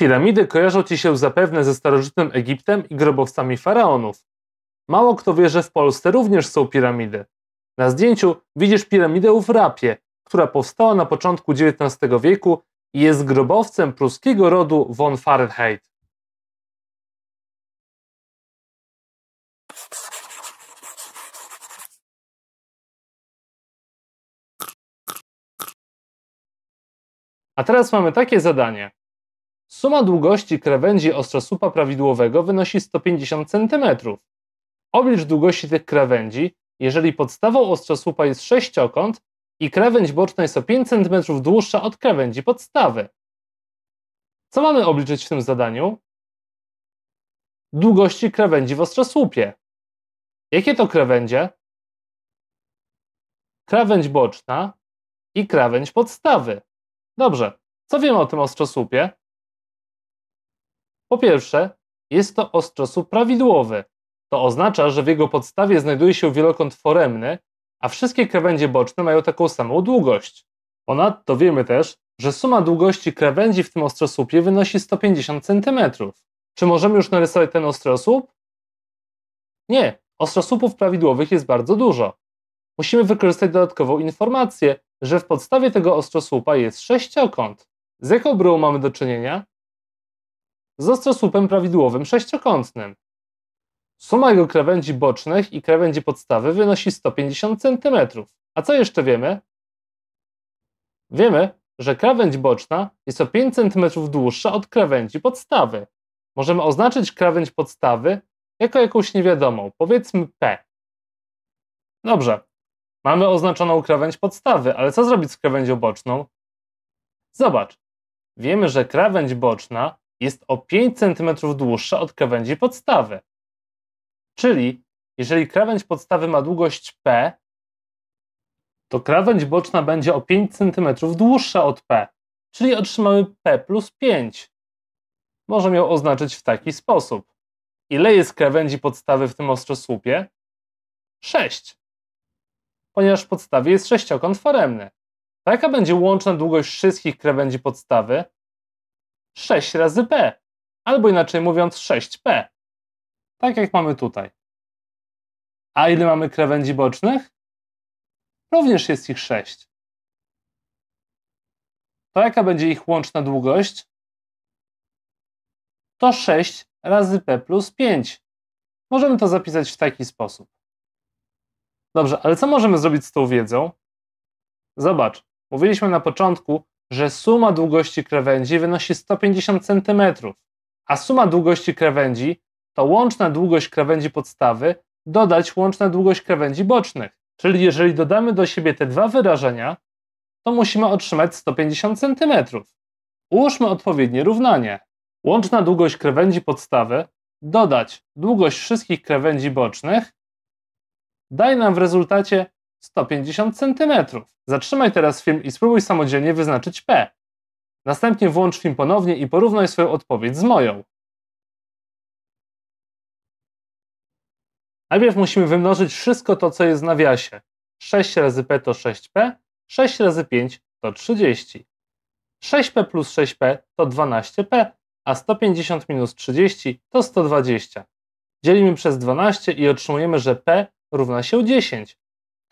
Piramidy kojarzą ci się zapewne ze starożytnym Egiptem i grobowcami faraonów. Mało kto wie, że w Polsce również są piramidy. Na zdjęciu widzisz piramidę w Rapie, która powstała na początku XIX wieku i jest grobowcem pruskiego rodu von Fahrenheit. A teraz mamy takie zadanie. Suma długości krawędzi ostrosłupa prawidłowego wynosi 150 cm. Oblicz długości tych krawędzi, jeżeli podstawą ostrosłupa jest sześciokąt i krawędź boczna jest o 5 cm dłuższa od krawędzi podstawy. Co mamy obliczyć w tym zadaniu? Długości krawędzi w ostrosłupie. Jakie to krawędzie? Krawędź boczna i krawędź podstawy. Dobrze, co wiemy o tym ostrosłupie? Po pierwsze, jest to ostrosłup prawidłowy. To oznacza, że w jego podstawie znajduje się wielokąt foremny, a wszystkie krawędzie boczne mają taką samą długość. Ponadto wiemy też, że suma długości krawędzi w tym ostrosłupie wynosi 150 cm. Czy możemy już narysować ten ostrosłup? Nie, ostrosłupów prawidłowych jest bardzo dużo. Musimy wykorzystać dodatkową informację, że w podstawie tego ostrosłupa jest sześciokąt. Z jaką bryłą mamy do czynienia? z ostrosłupem prawidłowym sześciokątnym. Suma jego krawędzi bocznych i krawędzi podstawy wynosi 150 cm. A co jeszcze wiemy? Wiemy, że krawędź boczna jest o 5 cm dłuższa od krawędzi podstawy. Możemy oznaczyć krawędź podstawy jako jakąś niewiadomą, powiedzmy P. Dobrze, mamy oznaczoną krawędź podstawy, ale co zrobić z krawędzią boczną? Zobacz, wiemy, że krawędź boczna jest o 5 cm dłuższa od krawędzi podstawy. Czyli jeżeli krawędź podstawy ma długość P, to krawędź boczna będzie o 5 cm dłuższa od P, czyli otrzymamy P plus 5. Możemy ją oznaczyć w taki sposób. Ile jest krawędzi podstawy w tym ostrzosłupie? 6. Ponieważ w podstawie jest sześciokąt foremny. Taka będzie łączna długość wszystkich krawędzi podstawy, 6 razy p, albo inaczej mówiąc 6p. Tak jak mamy tutaj. A ile mamy krawędzi bocznych? Również jest ich 6. To jaka będzie ich łączna długość? To 6 razy p plus 5. Możemy to zapisać w taki sposób. Dobrze, ale co możemy zrobić z tą wiedzą? Zobacz, mówiliśmy na początku, że suma długości krawędzi wynosi 150 cm, a suma długości krawędzi to łączna długość krawędzi podstawy dodać łączna długość krawędzi bocznych. Czyli jeżeli dodamy do siebie te dwa wyrażenia, to musimy otrzymać 150 cm. Ułóżmy odpowiednie równanie. Łączna długość krawędzi podstawy dodać długość wszystkich krawędzi bocznych daje nam w rezultacie 150 cm. Zatrzymaj teraz film i spróbuj samodzielnie wyznaczyć P. Następnie włącz film ponownie i porównaj swoją odpowiedź z moją. Najpierw musimy wymnożyć wszystko to, co jest w nawiasie. 6 razy P to 6P, 6 razy 5 to 30. 6P plus 6P to 12P, a 150 minus 30 to 120. Dzielimy przez 12 i otrzymujemy, że P równa się 10.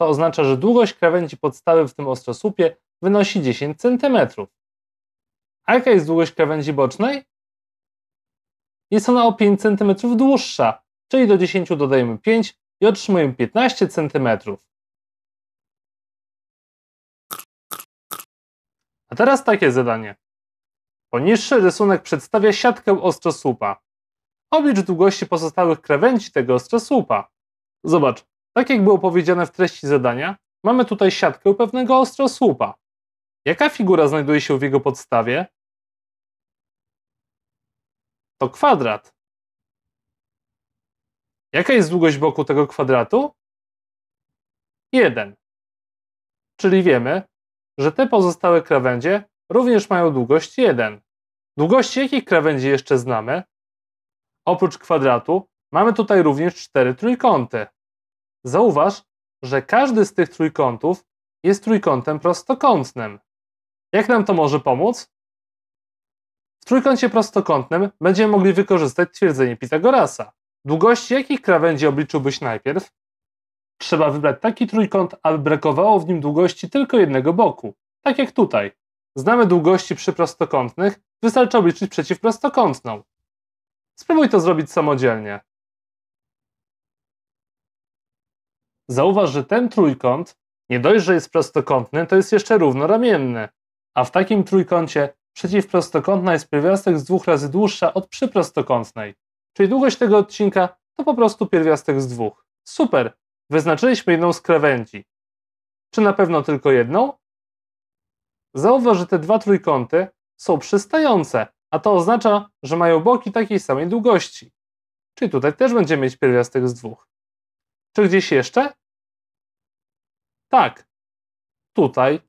To oznacza, że długość krawędzi podstawy w tym ostrosłupie wynosi 10 cm. A jaka jest długość krawędzi bocznej? Jest ona o 5 cm dłuższa, czyli do 10 dodajemy 5 i otrzymujemy 15 cm. A teraz takie zadanie. Poniższy rysunek przedstawia siatkę ostrosłupa. Oblicz długości pozostałych krawędzi tego ostrosłupa. Zobacz, tak jak było powiedziane w treści zadania, mamy tutaj siatkę pewnego ostrosłupa. Jaka figura znajduje się w jego podstawie? To kwadrat. Jaka jest długość boku tego kwadratu? 1. Czyli wiemy, że te pozostałe krawędzie również mają długość 1. Długości jakich krawędzi jeszcze znamy? Oprócz kwadratu mamy tutaj również cztery trójkąty. Zauważ, że każdy z tych trójkątów jest trójkątem prostokątnym. Jak nam to może pomóc? W trójkącie prostokątnym będziemy mogli wykorzystać twierdzenie Pitagorasa. Długość jakich krawędzi obliczyłbyś najpierw? Trzeba wybrać taki trójkąt, aby brakowało w nim długości tylko jednego boku, tak jak tutaj. Znamy długości przy prostokątnych, wystarczy obliczyć przeciwprostokątną. Spróbuj to zrobić samodzielnie. Zauważ, że ten trójkąt nie dość, że jest prostokątny, to jest jeszcze równoramienny. A w takim trójkącie przeciwprostokątna jest pierwiastek z dwóch razy dłuższa od przyprostokątnej. Czyli długość tego odcinka to po prostu pierwiastek z dwóch. Super! Wyznaczyliśmy jedną z krawędzi. Czy na pewno tylko jedną? Zauważ, że te dwa trójkąty są przystające, a to oznacza, że mają boki takiej samej długości. Czyli tutaj też będziemy mieć pierwiastek z dwóch. Czy gdzieś jeszcze? Tak, tutaj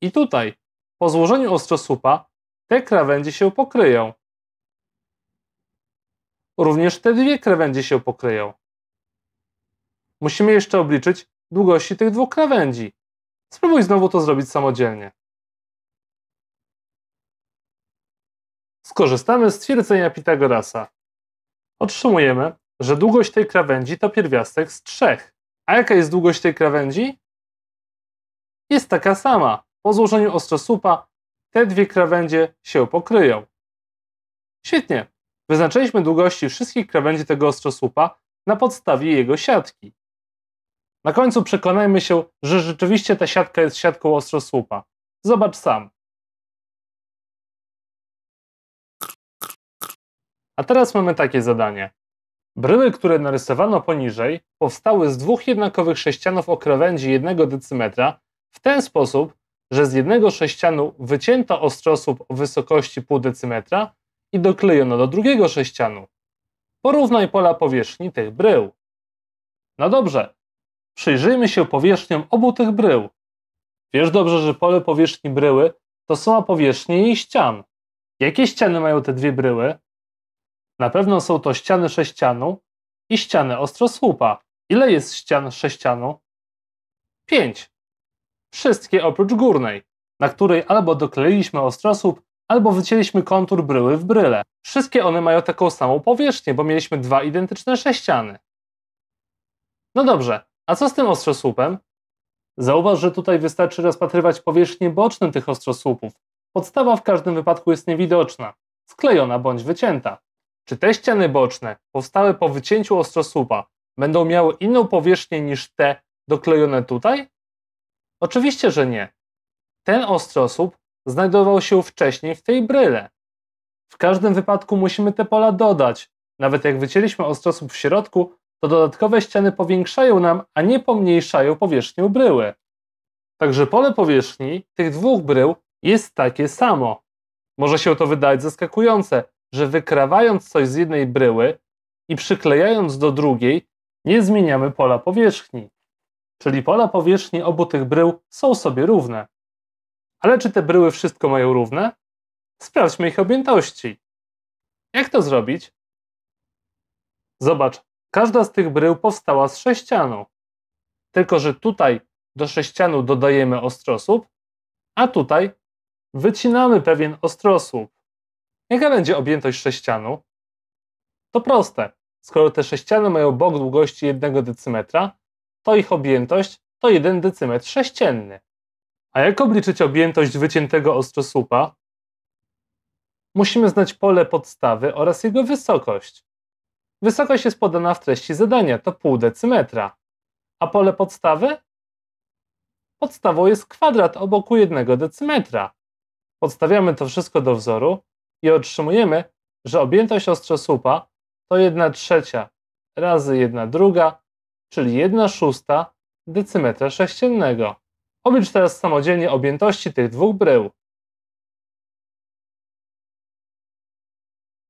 i tutaj. Po złożeniu ostrzosłupa te krawędzie się pokryją. Również te dwie krawędzie się pokryją. Musimy jeszcze obliczyć długości tych dwóch krawędzi. Spróbuj znowu to zrobić samodzielnie. Skorzystamy z twierdzenia Pitagorasa. Otrzymujemy, że długość tej krawędzi to pierwiastek z trzech. A jaka jest długość tej krawędzi? jest taka sama. Po złożeniu ostrosłupa te dwie krawędzie się pokryją. Świetnie. Wyznaczyliśmy długości wszystkich krawędzi tego ostrosłupa na podstawie jego siatki. Na końcu przekonajmy się, że rzeczywiście ta siatka jest siatką ostrosłupa. Zobacz sam. A teraz mamy takie zadanie. Bryły, które narysowano poniżej, powstały z dwóch jednakowych sześcianów o krawędzi 1 decymetra w ten sposób, że z jednego sześcianu wycięto ostrosłup o wysokości pół decymetra i doklejono do drugiego sześcianu. Porównaj pola powierzchni tych brył. No dobrze, przyjrzyjmy się powierzchniom obu tych brył. Wiesz dobrze, że pole powierzchni bryły to suma powierzchni jej ścian. Jakie ściany mają te dwie bryły? Na pewno są to ściany sześcianu i ściany ostrosłupa. Ile jest ścian sześcianu? Pięć. Wszystkie oprócz górnej, na której albo dokleiliśmy ostrosłup, albo wycięliśmy kontur bryły w bryle. Wszystkie one mają taką samą powierzchnię, bo mieliśmy dwa identyczne sześciany. No dobrze, a co z tym ostrosłupem? Zauważ, że tutaj wystarczy rozpatrywać powierzchnię boczną tych ostrosłupów. Podstawa w każdym wypadku jest niewidoczna, sklejona bądź wycięta. Czy te ściany boczne, powstałe po wycięciu ostrosłupa, będą miały inną powierzchnię niż te doklejone tutaj? Oczywiście, że nie. Ten ostrosłup znajdował się wcześniej w tej bryle. W każdym wypadku musimy te pola dodać. Nawet jak wycięliśmy ostrosłup w środku, to dodatkowe ściany powiększają nam, a nie pomniejszają powierzchnię bryły. Także pole powierzchni tych dwóch brył jest takie samo. Może się to wydawać zaskakujące, że wykrawając coś z jednej bryły i przyklejając do drugiej, nie zmieniamy pola powierzchni czyli pola powierzchni obu tych brył są sobie równe. Ale czy te bryły wszystko mają równe? Sprawdźmy ich objętości. Jak to zrobić? Zobacz, każda z tych brył powstała z sześcianu. Tylko, że tutaj do sześcianu dodajemy ostrosłup, a tutaj wycinamy pewien ostrosłup. Jaka będzie objętość sześcianu? To proste. Skoro te sześciany mają bok długości 1 decymetra, to ich objętość to 1 decymetr sześcienny. A jak obliczyć objętość wyciętego ostrzosłupa? Musimy znać pole podstawy oraz jego wysokość. Wysokość jest podana w treści zadania, to pół decymetra. A pole podstawy? Podstawą jest kwadrat o boku 1 decymetra. Podstawiamy to wszystko do wzoru i otrzymujemy, że objętość ostrzosłupa to 1 trzecia razy 1 druga czyli 1 szósta decymetra sześciennego. Oblicz teraz samodzielnie objętości tych dwóch brył.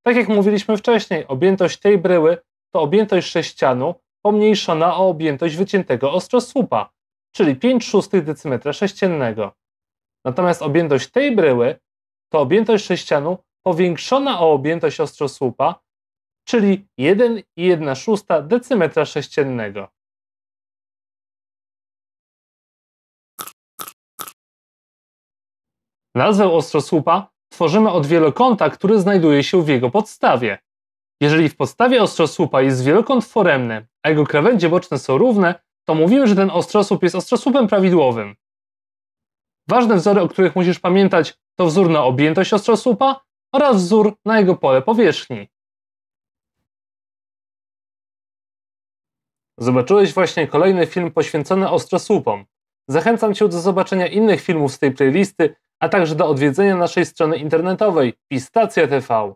Tak jak mówiliśmy wcześniej, objętość tej bryły to objętość sześcianu pomniejszona o objętość wyciętego ostrosłupa, czyli 5 szóstych decymetra sześciennego. Natomiast objętość tej bryły to objętość sześcianu powiększona o objętość ostrosłupa, czyli 1,1 szósta decymetra sześciennego. Nazwę ostrosłupa tworzymy od wielokąta, który znajduje się w jego podstawie. Jeżeli w podstawie ostrosłupa jest wielokąt foremny, a jego krawędzie boczne są równe, to mówimy, że ten ostrosłup jest ostrosłupem prawidłowym. Ważne wzory, o których musisz pamiętać, to wzór na objętość ostrosłupa oraz wzór na jego pole powierzchni. Zobaczyłeś właśnie kolejny film poświęcony ostrosłupom. Zachęcam Cię do zobaczenia innych filmów z tej playlisty a także do odwiedzenia naszej strony internetowej pistacja.tv.